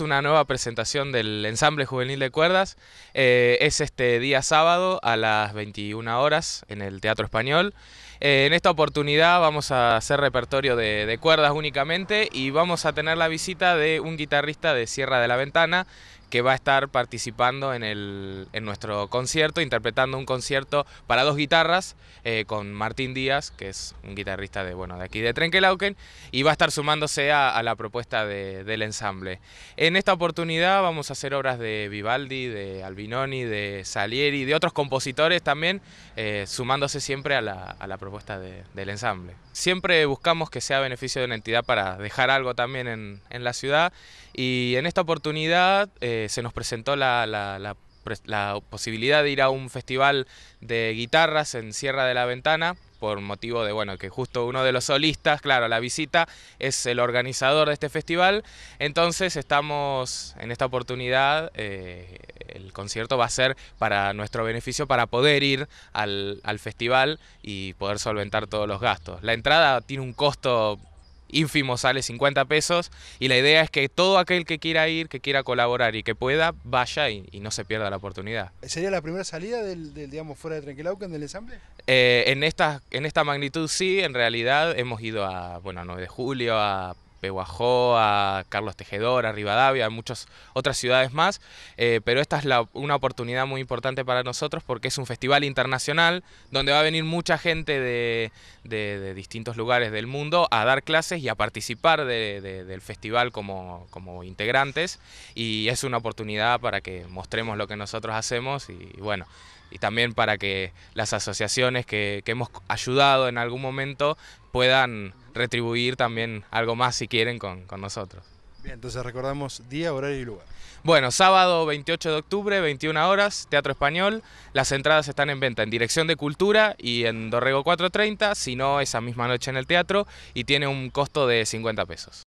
una nueva presentación del ensamble juvenil de cuerdas. Eh, es este día sábado a las 21 horas en el Teatro Español. Eh, en esta oportunidad vamos a hacer repertorio de cuerdas únicamente y vamos a tener la visita de un guitarrista de Sierra de la Ventana que va a estar participando en, nuestro concierto, interpretando un concierto para dos guitarras eh, con Martín Díaz, que es un guitarrista de, bueno, de aquí de Trenkelauken, y va a estar sumándose a, la propuesta del ensamble. En esta oportunidad vamos a hacer obras de Vivaldi, de Albinoni, de Salieri, de otros compositores también, eh, sumándose siempre a la, propuesta del ensamble. Siempre buscamos que sea beneficio de una entidad para dejar algo también en, la ciudad y en esta oportunidad... Eh, eh, se nos presentó la, posibilidad de ir a un festival de guitarras en Sierra de la Ventana por motivo de, bueno, que justo uno de los solistas, claro, la visita es el organizador de este festival, entonces estamos en esta oportunidad, eh, el concierto va a ser para nuestro beneficio, para poder ir al festival y poder solventar todos los gastos. La entrada tiene un costo ínfimo sale 50 pesos y la idea es que todo aquel que quiera ir, que quiera colaborar y que pueda, vaya y, no se pierda la oportunidad. ¿Sería la primera salida del, digamos, fuera de en del ensamble? Eh, en, esta, en esta magnitud sí, en realidad hemos ido a, bueno, a 9 de julio, a Pehuajó, a Carlos Tejedor, a Rivadavia, a muchas otras ciudades más, eh, pero esta es una oportunidad muy importante para nosotros porque es un festival internacional donde va a venir mucha gente de, distintos lugares del mundo a dar clases y a participar del festival como, integrantes y es una oportunidad para que mostremos lo que nosotros hacemos y, bueno, y también para que las asociaciones que, hemos ayudado en algún momento puedan retribuir también algo más si quieren con, nosotros. Bien, entonces recordamos día, horario y lugar. Bueno, sábado 28 de octubre, 21 horas, Teatro Español. Las entradas están en venta en Dirección de Cultura y en Dorrego 430, si no esa misma noche en el teatro, y tiene un costo de 50 pesos.